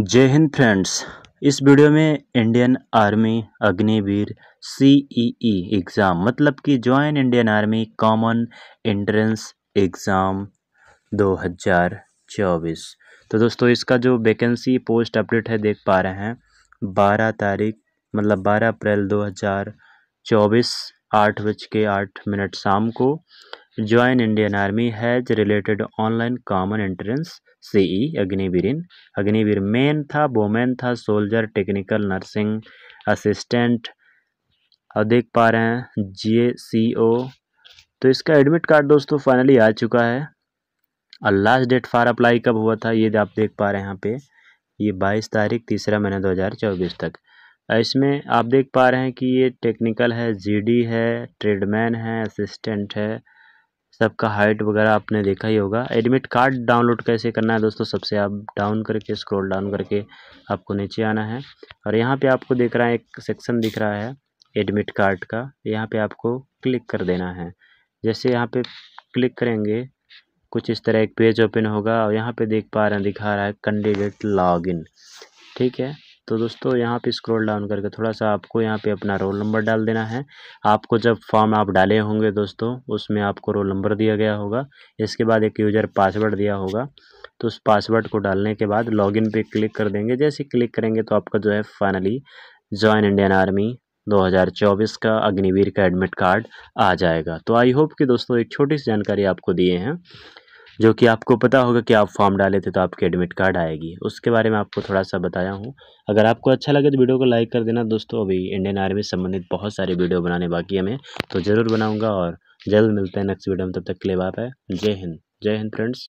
जय हिंद फ्रेंड्स इस वीडियो में Indian army Agniveer CEE exam मतलब कि join Indian army common entrance exam 2024 तो दोस्तों इसका जो वैकेंसी पोस्ट अपडेट है देख पा रहे हैं 12 तारीख मतलब 12 अप्रैल 2024 आठ बज के आठ मिनट शाम को join Indian army has related online common entrance ce अग्निवीरिन अग्निवीर मेन था वोमेन था सोल्जर टेक्निकल नर्सिंग असिस्टेंट और देख पा रहे हैं जे सी ओ तो इसका एडमिट कार्ड दोस्तों फाइनली आ चुका है और लास्ट डेट फॉर अप्लाई कब हुआ था ये आप देख पा रहे हैं यहाँ पे ये 22 तारीख तीसरा महीना 2024 तक इसमें आप देख पा रहे हैं कि ये टेक्निकल है जीडी है ट्रेडमैन है असिस्टेंट है सबका हाइट वगैरह आपने देखा ही होगा एडमिट कार्ड डाउनलोड कैसे करना है दोस्तों सबसे आप डाउन करके स्क्रॉल डाउन करके आपको नीचे आना है और यहाँ पे आपको देख रहा है एक सेक्शन दिख रहा है एडमिट कार्ड का यहाँ पे आपको क्लिक कर देना है जैसे यहाँ पे क्लिक करेंगे कुछ इस तरह एक पेज ओपन होगा और यहाँ पर देख पा रहे हैं दिखा रहा है कैंडिडेट लॉग ठीक है तो दोस्तों यहाँ पे स्क्रॉल डाउन करके थोड़ा सा आपको यहाँ पे अपना रोल नंबर डाल देना है आपको जब फॉर्म आप डाले होंगे दोस्तों उसमें आपको रोल नंबर दिया गया होगा इसके बाद एक यूज़र पासवर्ड दिया होगा तो उस पासवर्ड को डालने के बाद लॉगिन पे क्लिक कर देंगे जैसे क्लिक करेंगे तो आपका जो है फाइनली ज्वाइन इंडियन आर्मी 2024 का अग्निवीर का एडमिट कार्ड आ जाएगा तो आई होप कि दोस्तों एक छोटी सी जानकारी आपको दिए हैं जो कि आपको पता होगा कि आप फॉर्म डाले थे तो आपकी एडमिट कार्ड आएगी उसके बारे में आपको थोड़ा सा बताया हूँ अगर आपको अच्छा लगे तो वीडियो को लाइक कर देना दोस्तों अभी इंडियन आर्मी से संबंधित बहुत सारे वीडियो बनाने बाकी हमें तो ज़रूर बनाऊँगा और जल्द मिलते हैं नेक्स्ट वीडियो में तब तक के लिए बाप है जय हिंद जय हिंद फ्रेंड्स